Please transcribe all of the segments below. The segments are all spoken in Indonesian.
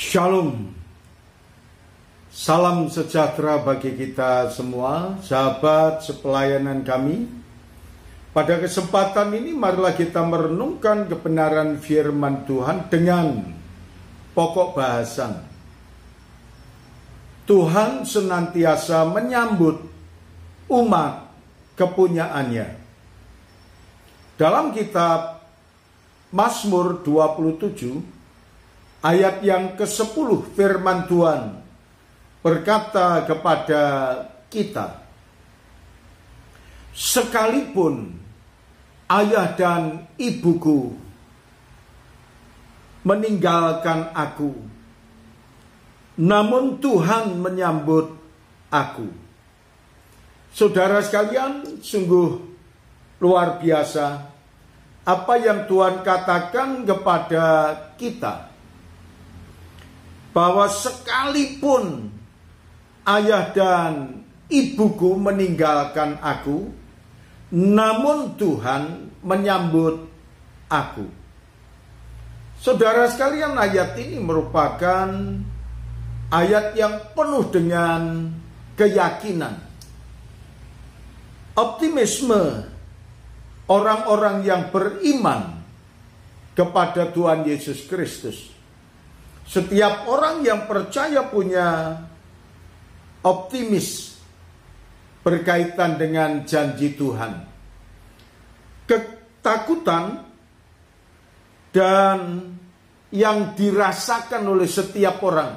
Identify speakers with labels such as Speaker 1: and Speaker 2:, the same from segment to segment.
Speaker 1: Shalom. Salam sejahtera bagi kita semua, sahabat sepelayanan kami. Pada kesempatan ini marilah kita merenungkan kebenaran firman Tuhan dengan pokok bahasan. Tuhan senantiasa menyambut umat kepunyaannya. Dalam kitab Mazmur 27 ayat yang ke-10 firman Tuhan berkata kepada kita sekalipun ayah dan ibuku meninggalkan aku namun Tuhan menyambut aku Saudara sekalian sungguh luar biasa apa yang Tuhan katakan kepada kita bahwa sekalipun ayah dan ibuku meninggalkan aku, namun Tuhan menyambut aku. Saudara sekalian, ayat ini merupakan ayat yang penuh dengan keyakinan. Optimisme orang-orang yang beriman kepada Tuhan Yesus Kristus setiap orang yang percaya punya optimis berkaitan dengan janji Tuhan. Ketakutan dan yang dirasakan oleh setiap orang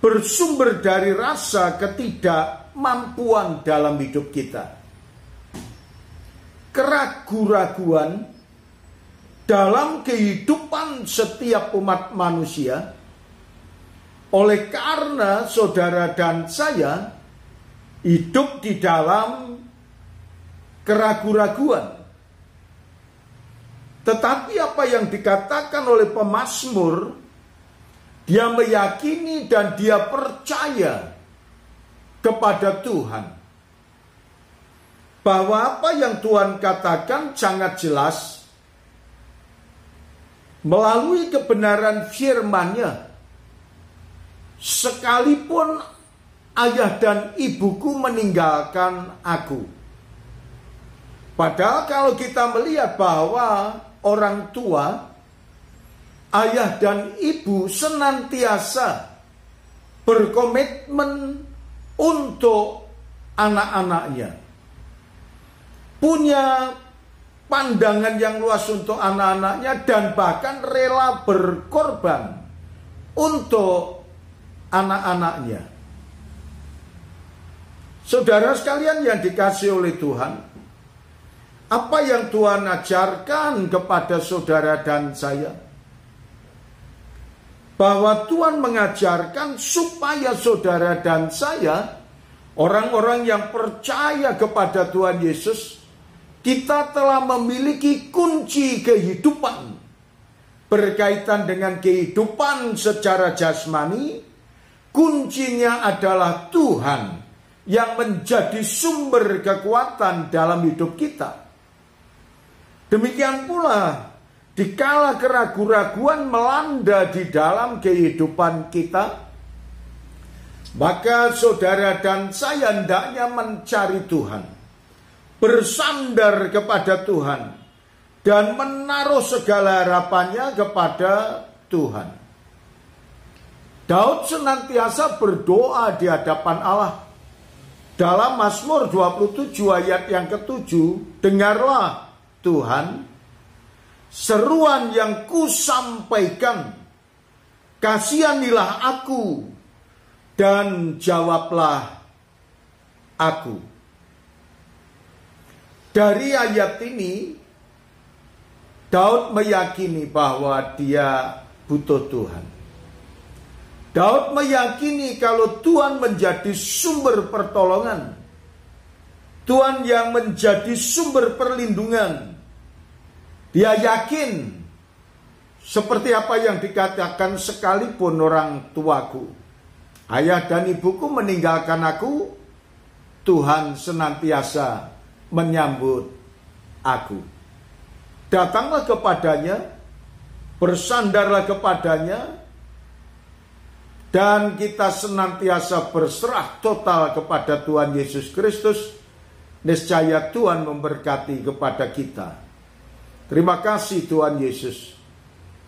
Speaker 1: bersumber dari rasa ketidakmampuan dalam hidup kita. Keraguan-raguan dalam kehidupan setiap umat manusia. Oleh karena saudara dan saya hidup di dalam keraguan-raguan. Tetapi apa yang dikatakan oleh pemazmur, dia meyakini dan dia percaya kepada Tuhan. Bahwa apa yang Tuhan katakan sangat jelas melalui kebenaran firman-Nya. Sekalipun ayah dan ibuku meninggalkan aku. Padahal kalau kita melihat bahwa orang tua, ayah dan ibu senantiasa berkomitmen untuk anak-anaknya. Punya pandangan yang luas untuk anak-anaknya dan bahkan rela berkorban untuk anak-anaknya. Saudara sekalian yang dikasih oleh Tuhan, apa yang Tuhan ajarkan kepada saudara dan saya? Bahwa Tuhan mengajarkan supaya saudara dan saya, orang-orang yang percaya kepada Tuhan Yesus, kita telah memiliki kunci kehidupan berkaitan dengan kehidupan secara jasmani. Kuncinya adalah Tuhan yang menjadi sumber kekuatan dalam hidup kita. Demikian pula, dikala keraguan keraguan melanda di dalam kehidupan kita, maka saudara dan saya hendaknya mencari Tuhan bersandar kepada Tuhan dan menaruh segala harapannya kepada Tuhan. Daud senantiasa berdoa di hadapan Allah. Dalam Mazmur 27 ayat yang ketujuh, dengarlah Tuhan seruan yang kusampaikan. Kasihanilah aku dan jawablah aku. Dari ayat ini, Daud meyakini bahwa dia butuh Tuhan. Daud meyakini kalau Tuhan menjadi sumber pertolongan, Tuhan yang menjadi sumber perlindungan. Dia yakin, seperti apa yang dikatakan sekalipun orang tuaku, ayah dan ibuku meninggalkan aku, Tuhan senantiasa menyambut aku. Datanglah kepadanya, bersandarlah kepadanya, dan kita senantiasa berserah total kepada Tuhan Yesus Kristus. Niscaya Tuhan memberkati kepada kita. Terima kasih Tuhan Yesus.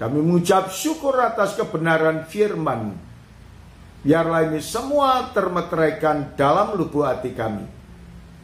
Speaker 1: Kami mengucap syukur atas kebenaran firman. Biarlah ini semua termeteraikan dalam lubuk hati kami